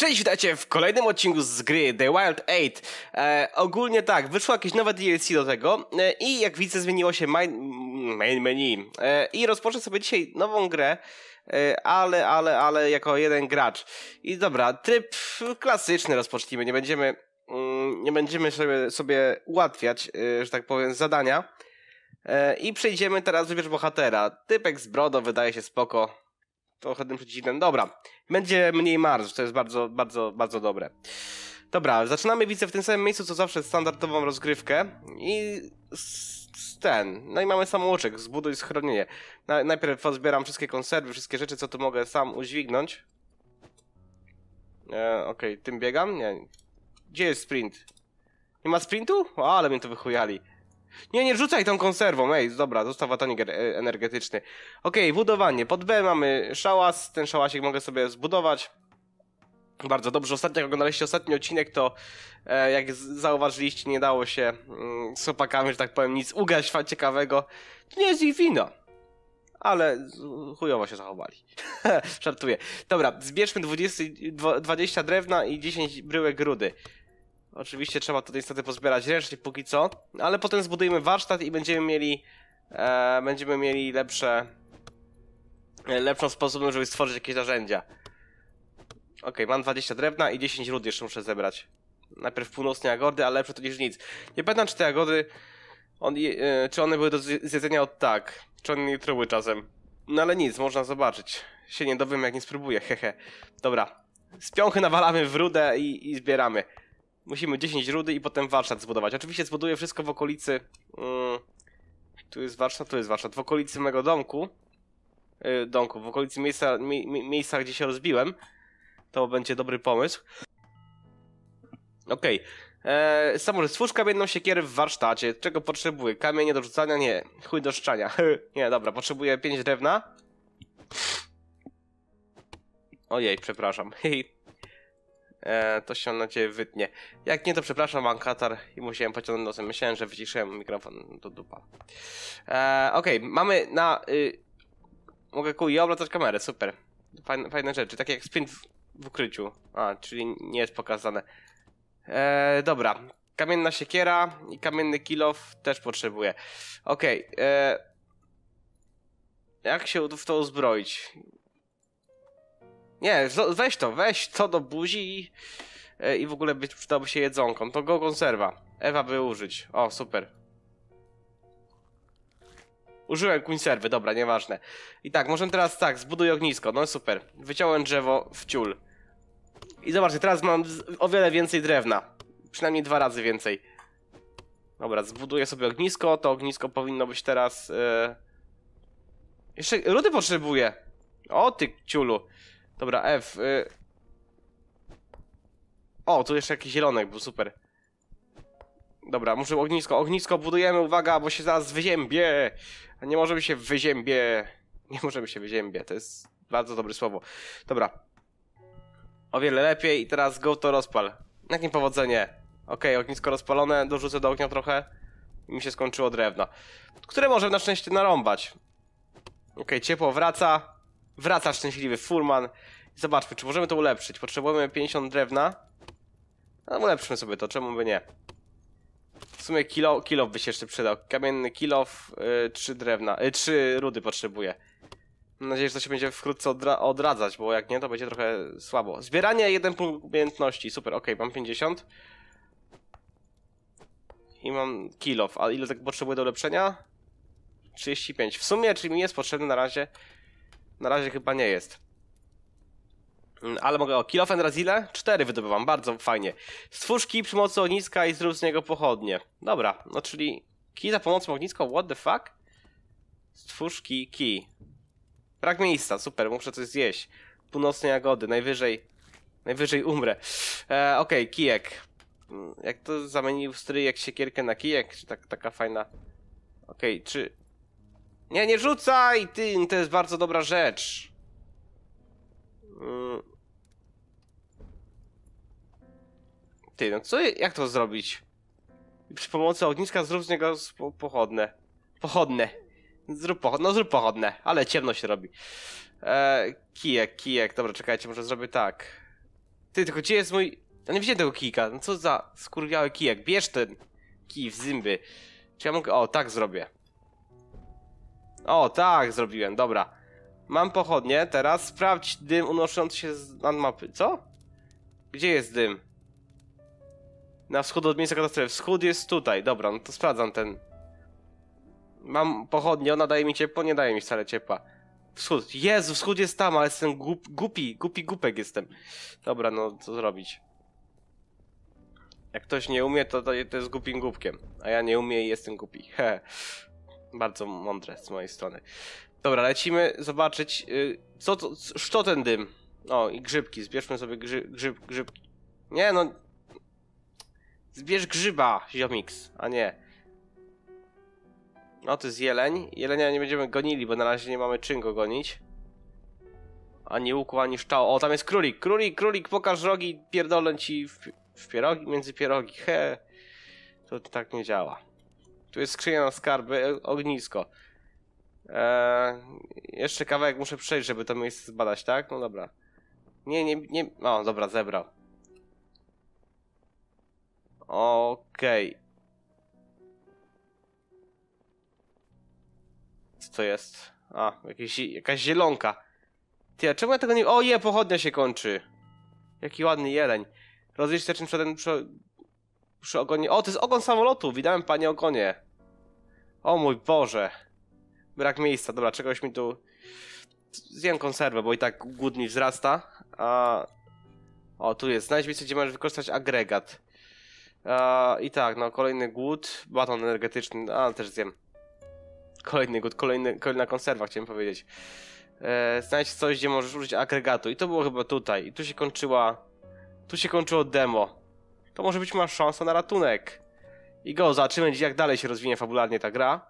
Cześć, witajcie w kolejnym odcinku z gry The Wild 8. E, ogólnie tak, wyszło jakieś nowe DLC do tego e, i jak widzę zmieniło się main, main menu. E, I rozpoczę sobie dzisiaj nową grę, e, ale, ale, ale jako jeden gracz. I dobra, tryb klasyczny rozpocznijmy, nie będziemy, mm, nie będziemy sobie, sobie ułatwiać, e, że tak powiem, zadania. E, I przejdziemy teraz, wybierz bohatera. Typek z brodo wydaje się spoko trochę tym przeciwnym. Dobra, będzie mniej marsz, to jest bardzo, bardzo, bardzo dobre. Dobra, zaczynamy widzę w tym samym miejscu co zawsze standardową rozgrywkę i ten. No i mamy samouczek, zbuduj schronienie. Na, najpierw pozbieram wszystkie konserwy, wszystkie rzeczy, co tu mogę sam udźwignąć. E, Okej, okay. tym biegam? Nie. Gdzie jest sprint? Nie ma sprintu? O, ale mnie to wychujali. Nie, nie rzucaj tą konserwą, ej, dobra, zostaw tonik e, energetyczny. Okej, okay, budowanie. Pod B mamy szałas, ten szałasik mogę sobie zbudować. Bardzo dobrze. Ostatnio, jak oglądaliście ostatni odcinek, to e, jak zauważyliście, nie dało się mm, z chłopakami, że tak powiem, nic fajnie, ciekawego. To nie jest ich wina. Ale chujowo się zachowali. Żartuję. Dobra, zbierzmy 20, 20 drewna i 10 bryłek rudy. Oczywiście trzeba to niestety pozbierać ręcznie póki co, ale potem zbudujemy warsztat i będziemy mieli e, będziemy mieli lepsze e, lepszą sposobność, żeby stworzyć jakieś narzędzia. Ok, mam 20 drewna i 10 rud jeszcze muszę zebrać. Najpierw północne agordy, ale lepsze to niż nic. Nie pamiętam czy te agody on, e, czy one były do zjedzenia od tak, czy one nie truły czasem. No ale nic, można zobaczyć. Się nie dowiem jak nie spróbuję, hehe. Dobra, z piąchy nawalamy w rudę i, i zbieramy. Musimy 10 rudy i potem warsztat zbudować. Oczywiście zbuduję wszystko w okolicy... Mm, tu jest warsztat, tu jest warsztat. W okolicy mego domku. Yy, domku, w okolicy miejsca, mi, mi, miejsca, gdzie się rozbiłem. To będzie dobry pomysł. Okej. Okay. Eee, jedną stwórz kamienną siekierę w warsztacie. Czego potrzebuję? Kamienie do rzucania? Nie. Chuj do szczania. nie, dobra. Potrzebuję 5 drewna. Ojej, przepraszam. e, to się, na ciebie wytnie. Jak nie, to przepraszam, mam katar i musiałem pociągnąć nosem. Myślałem, że wyciszyłem mikrofon do dupa. E, Okej, okay, mamy na... Y, mogę QI oblatać kamerę, super. Fajne, fajne rzeczy, Tak jak sprint w, w ukryciu. A, czyli nie jest pokazane. E, dobra, kamienna siekiera i kamienny kilof też potrzebuję. Okej, okay, e, jak się w to uzbroić? Nie, weź to, weź to do buzi i, e, i w ogóle być, przydałoby się jedzonką. To go konserwa. Ewa by użyć. O, super. Użyłem konserwy, dobra, nieważne. I tak, możemy teraz tak, zbuduj ognisko, no super. Wyciąłem drzewo w ciul. I zobaczcie, teraz mam o wiele więcej drewna. Przynajmniej dwa razy więcej. Dobra, zbuduję sobie ognisko, to ognisko powinno być teraz... Yy... Jeszcze rudy potrzebuję. O, ty ciulu. Dobra, F. Y... O, tu jeszcze jakiś zielonek był, super. Dobra, muszę ognisko. Ognisko budujemy, uwaga, bo się zaraz wyziębie. Nie możemy się wyziębie. Nie możemy się wyziębie, to jest bardzo dobre słowo. Dobra. O wiele lepiej i teraz go to rozpal. Jakie powodzenie. Okej, okay, ognisko rozpalone, dorzucę do ognia trochę. I mi się skończyło drewno. Które możemy na szczęście narąbać. Okej, okay, ciepło wraca. Wraca szczęśliwy furman. Zobaczmy, czy możemy to ulepszyć. Potrzebujemy 50 drewna. No, ulepszmy sobie to, czemu by nie. W sumie kilo, kilof by się jeszcze przydał. Kamienny kilof, yy, 3 drewna, yy, 3 rudy potrzebuje. Mam nadzieję, że to się będzie wkrótce odra odradzać, bo jak nie, to będzie trochę słabo. Zbieranie 1 punkt umiejętności, super, ok, mam 50. I mam kilof, a ile tak potrzebuję do ulepszenia? 35. W sumie, czyli mi jest potrzebny na razie na razie chyba nie jest. Mm, ale mogę o Kill of ile? Cztery wydobywam, bardzo fajnie. Stwórz kij pomocy ogniska i zrób z niego pochodnie. Dobra, no czyli kij za pomocą ogniska, what the fuck? Stwórz kij, kij. Brak miejsca, super, muszę coś zjeść. Północne jagody, najwyżej, najwyżej umrę. E, Okej, okay, kijek. Mm, jak to zamienił stryjek siekierkę na kijek? Czy tak, taka fajna... Okej, okay, czy nie, nie rzucaj! Ty, to jest bardzo dobra rzecz. Mm. Ty, no co, jak to zrobić? Przy pomocy ogniska zrób z niego pochodne. Pochodne. Zrób pochodne, no zrób pochodne, ale ciemno się robi. Eee, kijek, kijek, dobra, czekajcie, może zrobię tak. Ty, tylko gdzie jest mój... No nie widziałem tego kijka, no co za skurwiały kijek, bierz ten kij w zimby. Czy ja mogę... O, tak zrobię. O, tak, zrobiłem, dobra. Mam pochodnie, teraz sprawdź dym unoszący się z mapy. Co? Gdzie jest dym? Na wschód od miejsca katastrofy. Wschód jest tutaj, dobra, no to sprawdzam ten. Mam pochodnie, ona daje mi ciepło, nie daje mi wcale ciepła. Wschód. Jezu, wschód jest tam, ale jestem głup, głupi, głupi głupek jestem. Dobra, no co zrobić? Jak ktoś nie umie, to, to, jest głupim głupkiem. A ja nie umiem i jestem głupi. He. Bardzo mądre z mojej strony. Dobra, lecimy zobaczyć, y, co to, co ten dym. O, i grzybki, zbierzmy sobie grzy, grzyb, grzybki. Nie no, zbierz grzyba, Ziomix. a nie. No, to jest jeleń. Jelenia nie będziemy gonili, bo na razie nie mamy czym go gonić. Ani łuku, ani szczał. O, tam jest królik, królik, królik, pokaż rogi, pierdolę ci w, w pierogi, między pierogi, he. To tak nie działa. Tu jest skrzynia na skarby, e, ognisko. Eee, jeszcze kawałek muszę przejść, żeby to miejsce zbadać, tak? No dobra. Nie, nie, nie... O, dobra, zebrał. Okej. Okay. Co to jest? A, jakieś, jakaś zielonka. Ty, a czemu ja tego nie... O je, pochodnia się kończy. Jaki ładny jeleń. Rozlicz się czym przodem przy ogonie... O, to jest ogon samolotu! Widziałem, panie, ogonie. O mój Boże. Brak miejsca. Dobra, czegoś mi tu... Zjem konserwę, bo i tak głód mi wzrasta. A... O, tu jest. Znajdź miejsce, gdzie możesz wykorzystać agregat. A, I tak, no kolejny głód. Baton energetyczny. A, też zjem. Kolejny głód, kolejny, kolejna konserwa, chciałem powiedzieć. E, znajdź coś, gdzie możesz użyć agregatu. I to było chyba tutaj. I tu się kończyła... Tu się kończyło demo to może być masz szansa na ratunek. I go, zobaczymy jak dalej się rozwinie fabularnie ta gra.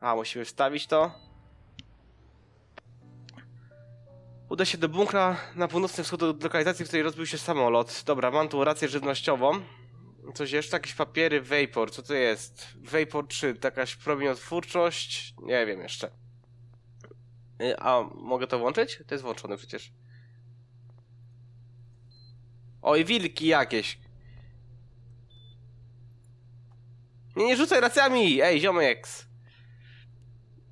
A, musimy wstawić to. Uda się do bunkra na północny wschód od lokalizacji, w której rozbił się samolot. Dobra, mam tu rację żywnościową. Coś jeszcze? Jakieś papiery? Vapor. Co to jest? Vapor 3. Jakaś promieniotwórczość? Nie wiem jeszcze. Y, a mogę to włączyć? To jest włączone przecież. Oj, wilki jakieś. Nie, nie rzucaj racjami! Ej, ziomek!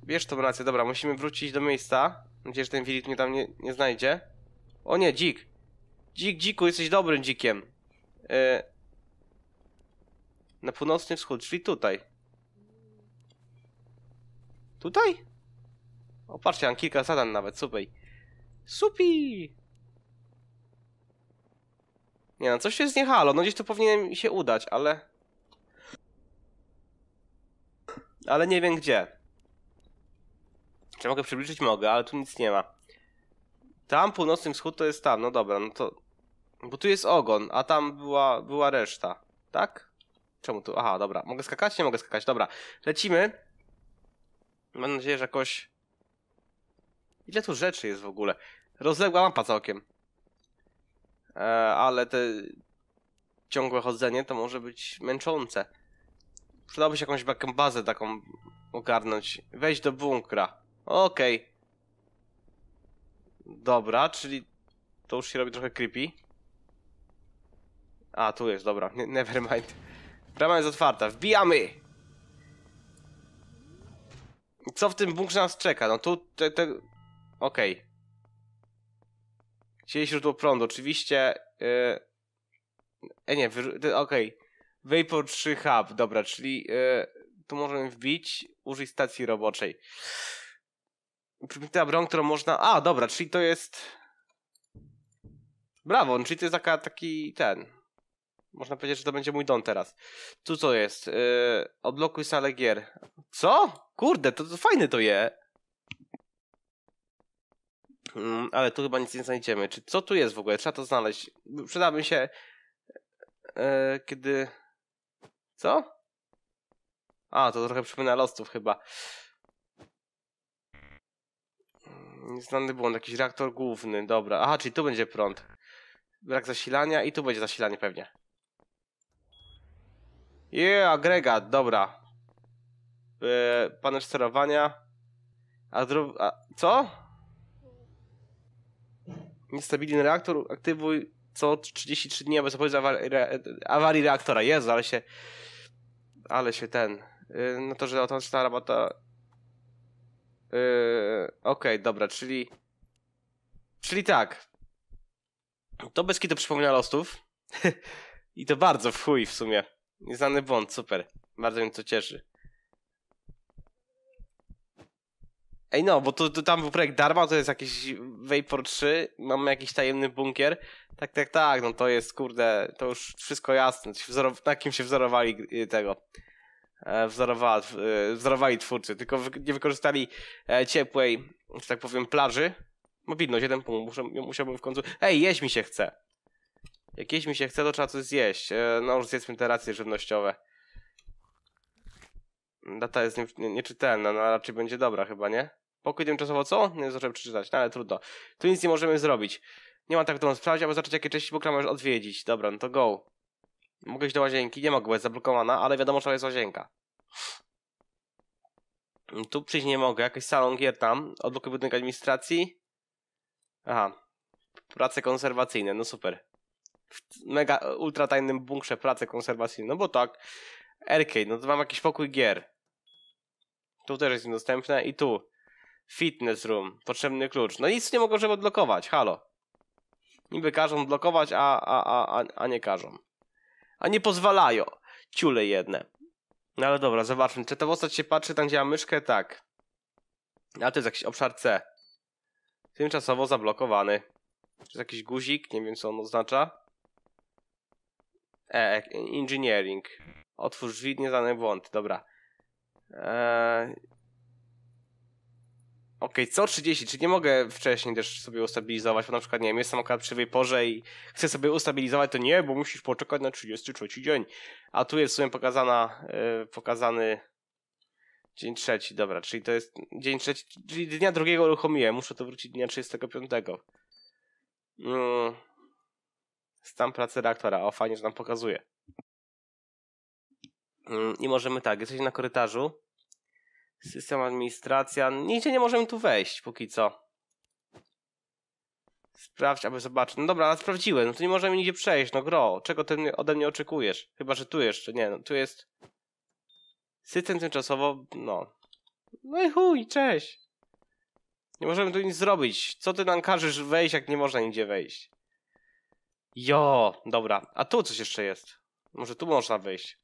Bierz tą rację, dobra, musimy wrócić do miejsca. Mam nadzieję, że ten Filip mnie tam nie, nie znajdzie. O nie, dzik! Dzik, dziku, jesteś dobrym dzikiem. Yy... Na północny wschód, czyli tutaj. Tutaj? O, patrzcie, mam kilka zadań nawet, super. Supi! Nie no, coś się zniechalo, no gdzieś to powinien się udać, ale... ale nie wiem gdzie. Czy mogę przybliżyć? Mogę, ale tu nic nie ma. Tam północny wschód to jest tam, no dobra, no to... Bo tu jest ogon, a tam była, była reszta, tak? Czemu tu? Aha, dobra. Mogę skakać? Nie mogę skakać, dobra. Lecimy. Mam nadzieję, że jakoś... Ile tu rzeczy jest w ogóle? Rozległa mapa całkiem. E, ale te ciągłe chodzenie to może być męczące. Przydałoby się jakąś taką bazę taką ogarnąć. Wejść do bunkra. Okej. Dobra, czyli to już się robi trochę creepy. A, tu jest, dobra. Never mind. Brama jest otwarta. Wbijamy! Co w tym bunkrze nas czeka? No tu... Te, te... Okej. Czyli źródło prądu, oczywiście... Yy... E nie, okej. Vapor 3 Hub, dobra, czyli yy, tu możemy wbić, użyj stacji roboczej. Ta broń, którą można... A, dobra, czyli to jest... Brawo, czyli to jest taka, taki ten... Można powiedzieć, że to będzie mój dom teraz. Tu co jest? Yy, e, odlokuj salę gier. Co? Kurde, to, to fajne to je. Mm, ale tu chyba nic nie znajdziemy. Czy co tu jest w ogóle? Trzeba to znaleźć. Przydałby się, yy, kiedy co? A, to trochę przypomina losów chyba. Mm, Znany błąd, jakiś reaktor główny, dobra. Aha, czyli tu będzie prąd. Brak zasilania i tu będzie zasilanie pewnie. Yeah, agregat, dobra. Yy, panel sterowania. A, a co? Niestabilny reaktor, aktywuj co 33 dni, aby zapobiec awarii, re awarii reaktora. Jezu, ale się ale się ten. Yy, no to, że ta, ta rabata. Yy, Okej, okay, dobra, czyli. Czyli tak. To bez to przypomina losów. I to bardzo w w sumie. Nieznany błąd, super. Bardzo mnie to cieszy. Ej no, bo to, to tam był projekt Darma, to jest jakiś Vapor 3, mamy jakiś tajemny bunkier. Tak, tak, tak, no to jest, kurde, to już wszystko jasne. Na kim się wzorowali y, tego? E, wzorowali, y, wzorowali twórcy, tylko nie wykorzystali e, ciepłej, że tak powiem, plaży. Mobilność, jeden punkt, Muszę, musiałbym w końcu... Ej, jeść mi się chce. Jak jeść mi się chce, to trzeba coś zjeść. E, no już zjedzmy te racje żywnościowe. Data jest nieczytelna, nie, nie no raczej będzie dobra chyba, nie? Pokój tymczasowo co? Nie zacząłem przeczytać, no ale trudno. Tu nic nie możemy zrobić. Nie ma tak to sprawdzić, albo zacząć jakie części bukra możesz odwiedzić. Dobra, no to go. Mogę iść do łazienki, nie mogę, bo jest zablokowana, ale wiadomo, że jest łazienka. Tu przyjść nie mogę, jakiś salon gier tam, odblokuj budynek administracji. Aha, prace konserwacyjne, no super. W mega, ultra tajnym bunkrze prace konserwacyjne, no bo tak. RK. no to mam jakiś pokój gier. Tu też jest niedostępne i tu. Fitness room. Potrzebny klucz. No nic nie mogą, żeby odblokować. Halo. Niby każą blokować, a, a, a, a, nie każą. A nie pozwalają. Ciule jedne. No ale dobra, zobaczmy. Czy ta postać się patrzy tam, gdzie mam myszkę? Tak. A to jest jakiś obszar C. Tymczasowo zablokowany. To jest jakiś guzik, nie wiem co on oznacza. E, engineering. Otwórz drzwi, nieznany błąd, dobra. Eee, okej, okay, co 30, czy nie mogę wcześniej też sobie ustabilizować, bo na przykład, nie wiem, jestem akurat przy tej porze i chcę sobie ustabilizować, to nie, bo musisz poczekać na 33 dzień. A tu jest w sumie pokazana, yy, pokazany dzień trzeci, dobra, czyli to jest dzień trzeci, czyli dnia drugiego uruchomiłem, muszę to wrócić dnia 35. Mm. Stan pracy reaktora, o fajnie, że nam pokazuje. Mm, I możemy tak, Jesteś na korytarzu, System administracja. Nigdzie nie możemy tu wejść póki co. Sprawdź, aby zobaczyć. No dobra, ale sprawdziłem. No tu nie możemy nigdzie przejść. No gro, czego ty ode mnie oczekujesz? Chyba, że tu jeszcze. Nie, no tu jest... System tymczasowo... No. No i chuj, cześć. Nie możemy tu nic zrobić. Co ty nam każesz wejść, jak nie można nigdzie wejść? Jo, dobra. A tu coś jeszcze jest. Może tu można wyjść.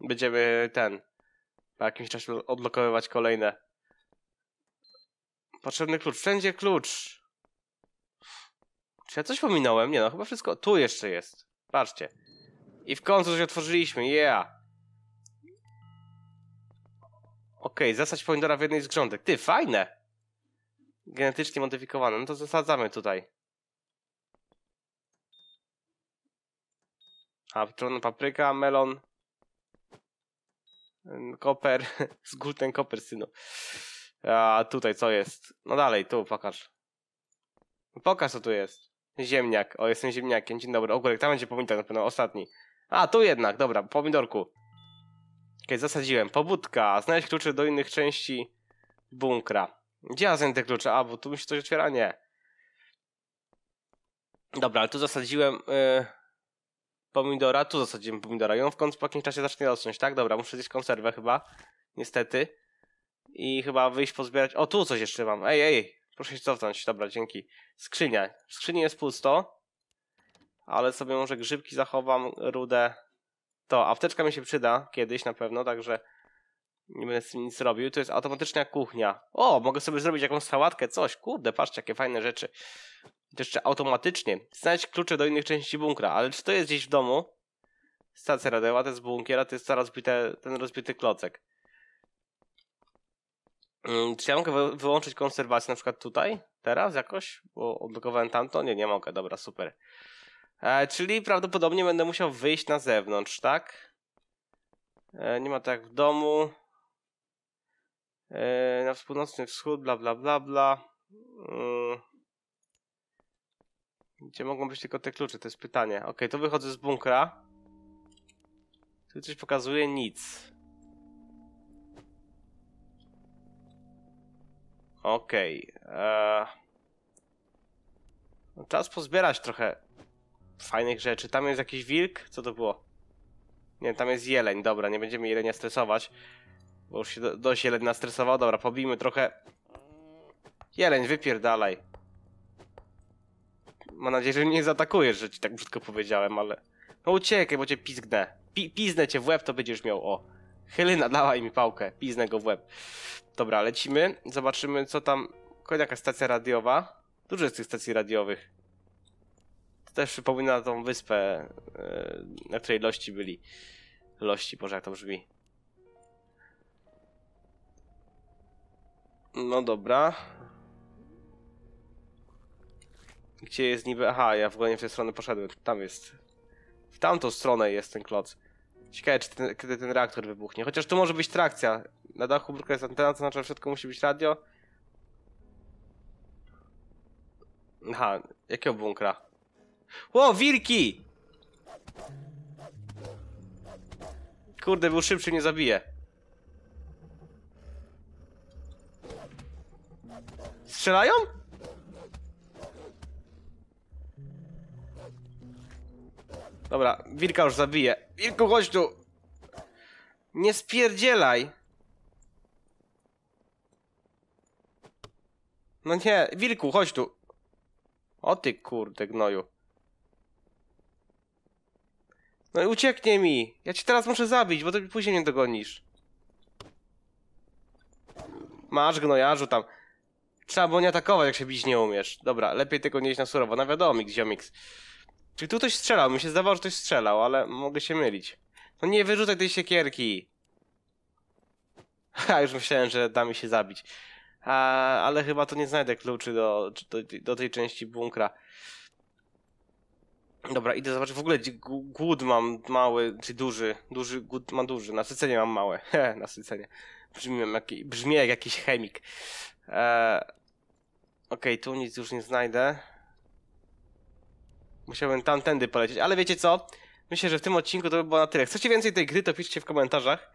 Będziemy ten po jakimś czasie odlokowywać kolejne. Potrzebny klucz. Wszędzie klucz. Czy ja coś pominąłem? Nie no, chyba wszystko... Tu jeszcze jest. Patrzcie. I w końcu coś otworzyliśmy. Yeah! Okej, okay, zasadź pomidora w jednej z grządek. Ty, fajne! Genetycznie modyfikowane. No to zasadzamy tutaj. A, patrona, papryka, melon, Koper z Gulten Koper, synu. A tutaj co jest? No dalej, tu pokaż. pokaż co tu jest. Ziemniak. O, jestem ziemniakiem. Dzień dobry. Ogórek, tam będzie pomidor na pewno, ostatni. A, tu jednak, dobra, pomidorku. Okej, zasadziłem. Pobudka. znaleźć klucze do innych części bunkra. Gdzie ja znajdę te klucze? A, bo tu mi się coś otwiera? Nie. Dobra, ale tu zasadziłem... Yy pomidora, tu zasadzimy pomidora i on w końcu po jakimś czasie zacznie rosnąć, tak? Dobra, muszę zjeść konserwę chyba, niestety. I chyba wyjść pozbierać, o tu coś jeszcze mam, ej, ej, proszę się cofnąć, dobra, dzięki. Skrzynia, w skrzyni jest pusto, ale sobie może grzybki zachowam, rudę, to apteczka mi się przyda kiedyś na pewno, także nie będę z tym nic robił, to jest automatyczna kuchnia. O, mogę sobie zrobić jakąś sałatkę, coś, kurde, patrzcie, jakie fajne rzeczy. To jeszcze automatycznie znaleźć klucze do innych części bunkra, ale czy to jest gdzieś w domu? Stacja radiowa, to jest bunkiera, to jest ta rozbite, ten rozbity klocek. Mm, czy ja mogę wyłączyć konserwację na przykład tutaj? Teraz jakoś? Bo odblokowałem tamto? Nie, nie mogę, dobra, super. E, czyli prawdopodobnie będę musiał wyjść na zewnątrz, tak? E, nie ma tak w domu. E, na północny wschód, bla bla bla bla. E, gdzie mogą być tylko te klucze? To jest pytanie. Ok, to wychodzę z bunkra. Tu coś pokazuje? Nic. Ok. Eee... No, czas pozbierać trochę fajnych rzeczy. Tam jest jakiś wilk? Co to było? Nie, tam jest jeleń. Dobra, nie będziemy jelenia stresować. Bo już się do, dość jeleń nastresował. Dobra, pobijmy trochę. Jeleń, wypierdalaj. Mam nadzieję, że nie zaatakujesz, że ci tak brzydko powiedziałem, ale... No uciekaj, bo cię pizgnę. Pi piznę cię w łeb, to będziesz miał, o. Chylyna, dawaj mi pałkę, piznę go w łeb. Dobra, lecimy, zobaczymy co tam... Kolejna jaka stacja radiowa. Dużo jest tych stacji radiowych. To też przypomina tą wyspę, e, na której lości byli. Lości, Boże, jak to brzmi. No dobra. Gdzie jest niby... Aha, ja w ogóle nie w tej stronę poszedłem. Tam jest. W tamtą stronę jest ten kloc. Ciekawe, czy ten, kiedy ten reaktor wybuchnie. Chociaż tu może być trakcja. Na dachu burka jest antena, co znaczy, że wszystko musi być radio. Aha, jakiego bunkra? O, wilki! Kurde, był szybszy, nie zabije. strzelają? Dobra, Wilka już zabije. Wilku, chodź tu! Nie spierdzielaj! No nie, Wilku, chodź tu! O ty kurde gnoju. No i ucieknie mi! Ja cię teraz muszę zabić, bo ty później nie dogonisz. Masz gnojarzu tam. Trzeba było nie atakować, jak się bić nie umiesz. Dobra, lepiej tylko nie iść na surowo. Na wiadomik, ziomix. Czyli tu ktoś strzelał. Mi się zdawało, że ktoś strzelał, ale mogę się mylić. No nie wyrzucaj tej siekierki. Ha, już myślałem, że da mi się zabić. A, ale chyba to nie znajdę kluczy do, do, do tej części bunkra. Dobra, idę zobaczyć. W ogóle głód mam mały, czy duży. Duży, głód mam duży. Nasycenie mam małe. He, nasycenie brzmię jak, brzmi jak jakiś chemik. Ok, e, Okej, okay, tu nic już nie znajdę. Musiałbym tamtędy polecieć, ale wiecie co? Myślę, że w tym odcinku to by było na tyle. Chcecie więcej tej gry, to piszcie w komentarzach,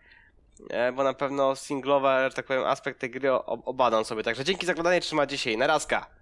e, bo na pewno singlowa, że tak powiem, aspekt tej gry obadam sobie. Także dzięki za oglądanie, trzymajcie się i narazka!